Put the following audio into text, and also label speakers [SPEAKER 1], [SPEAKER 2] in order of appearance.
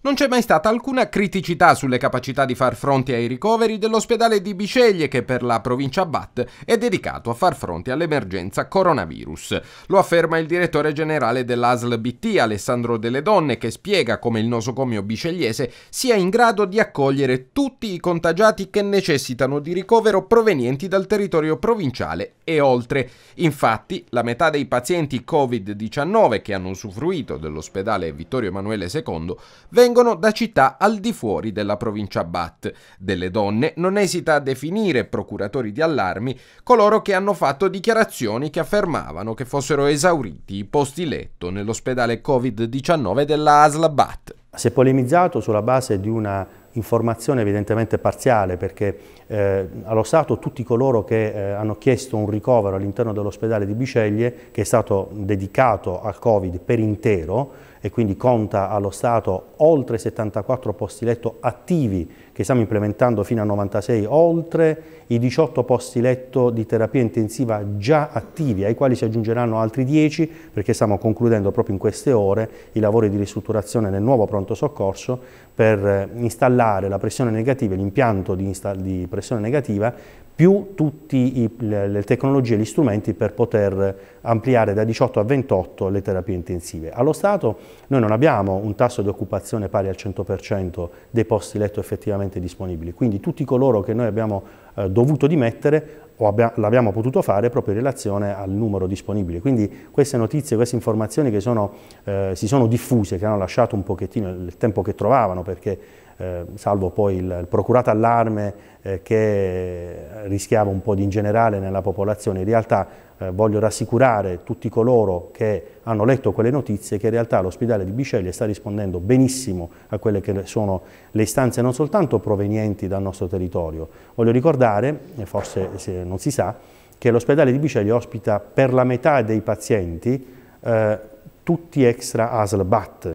[SPEAKER 1] Non c'è mai stata alcuna criticità sulle capacità di far fronte ai ricoveri dell'ospedale di Biceglie che per la provincia Bat è dedicato a far fronte all'emergenza coronavirus. Lo afferma il direttore generale dell'ASL BT Alessandro Delle Donne che spiega come il nosocomio bicegliese sia in grado di accogliere tutti i contagiati che necessitano di ricovero provenienti dal territorio provinciale e oltre. Infatti la metà dei pazienti Covid-19 che hanno usufruito dell'ospedale Vittorio Emanuele II vengono provengono da città al di fuori della provincia Bat. Delle donne non esita a definire procuratori di allarmi coloro che hanno fatto dichiarazioni che affermavano che fossero esauriti i posti letto nell'ospedale Covid-19 della ASL Bat.
[SPEAKER 2] Si è polemizzato sulla base di una informazione evidentemente parziale perché eh, allo Stato tutti coloro che eh, hanno chiesto un ricovero all'interno dell'ospedale di Biceglie che è stato dedicato al Covid per intero e quindi conta allo Stato oltre 74 posti letto attivi che stiamo implementando fino a 96, oltre i 18 posti letto di terapia intensiva già attivi ai quali si aggiungeranno altri 10 perché stiamo concludendo proprio in queste ore i lavori di ristrutturazione nel nuovo pronto soccorso per eh, installare aumentare la pressione negativa, l'impianto di, di, pressione negativa, più tutte le tecnologie e gli strumenti per poter ampliare da 18 a 28 le terapie intensive. Allo Stato noi non abbiamo un tasso di occupazione pari al 100% dei posti letto effettivamente disponibili, quindi tutti coloro che noi abbiamo eh, dovuto dimettere l'abbiamo potuto fare proprio in relazione al numero disponibile. Quindi queste notizie, queste informazioni che sono, eh, si sono diffuse, che hanno lasciato un pochettino il tempo che trovavano, perché Ehm, salvo poi il, il procurato allarme eh, che rischiava un po' di ingenerare nella popolazione. In realtà eh, voglio rassicurare tutti coloro che hanno letto quelle notizie che in realtà l'ospedale di Bisceglie sta rispondendo benissimo a quelle che sono le istanze non soltanto provenienti dal nostro territorio. Voglio ricordare, forse non si sa, che l'ospedale di Bisceglie ospita per la metà dei pazienti eh, tutti extra ASL BAT.